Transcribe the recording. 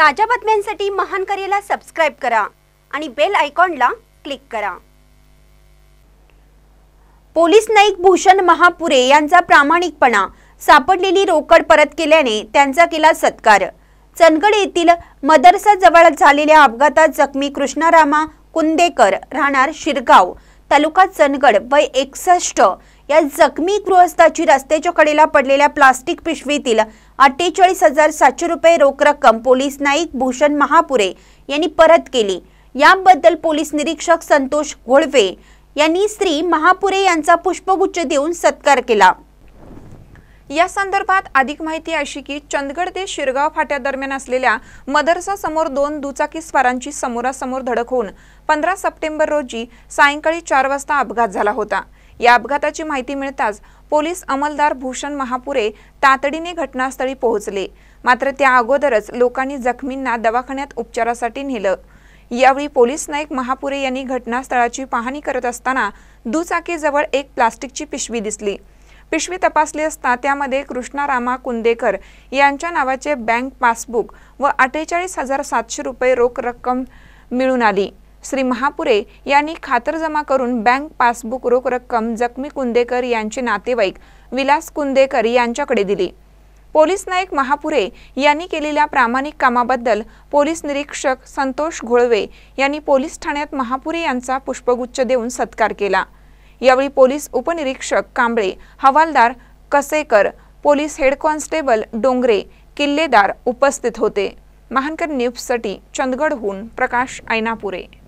ताज्या बातम्यांसाठी महान करेला सबस्क्राईब करा आणि बेल आयकॉनला क्लिक करा पोलीस नाईक भूषण महापुरे यांचा प्रामाणिकपणा सापडलेली रोकड परत केल्याने त्यांचा केला सत्कार चंदगड येथील मदरसा जवळ झालेल्या अपघातात जखमी कृष्णारामा कुंदेकर राहणार शिरगाव तालुका चंदगड वय एकसष्ट या जखमी गृहस्थाची रस्त्याच्या कडेला पडलेल्या प्लास्टिक पिशवीतील अठ्ठेचाळीस हजार सातशे रुपये रोख रक्कम पोलीस नाईक भूषण महापुरे यांनी परत केली याबद्दल पोलीस निरीक्षक संतोष घोळवे यांनी श्री महापुरे यांचा पुष्पगुच्छ देऊन सत्कार केला या संदर्भात अधिक माहिती अशी की चंदगड ते शिरगाव फाट्या दरम्यान असलेल्या मदरसा समोर दोन दुचाकी स्वारांची समोरासमोर धडक होऊन पंधरा सप्टेंबर रोजी सायंकाळी चार वाजता अपघात झाला होता या अपघाताची माहिती मिळताच पोलीस अंमलदार भूषण महापुरे तातडीने घटनास्थळी पोहोचले मात्र त्या अगोदरच लोकांनी जखमींना दवाखान्यात उपचारासाठी नेलं यावेळी पोलीस नाईक महापुरे यांनी घटनास्थळाची पाहणी करत असताना दुचाकीजवळ एक प्लास्टिकची पिशवी दिसली पिशवी तपासली असता त्यामध्ये कृष्णारामा कुंदेकर यांच्या नावाचे बँक पासबुक व अठ्ठेचाळीस हजार सातशे रुपये रोख रक्कम मिळून आली श्री महापुरे यांनी खातरजमा करून बँक पासबुक रोख रक्कम जखमी कुंदेकर यांचे नातेवाईक विलास कुंदेकर यांच्याकडे दिली पोलीस नाईक महापुरे यांनी केलेल्या प्रामाणिक कामाबद्दल पोलीस निरीक्षक संतोष घोळवे यांनी पोलीस ठाण्यात महापुरे यांचा पुष्पगुच्छ देऊन सत्कार केला यावेळी पोलीस उपनिरीक्षक कांबळे हवालदार Kasekar police head constable Dongre Killedar उपस्थित होते महानकर न्यूजसाठी चंदगडहून प्रकाश ऐनापुरे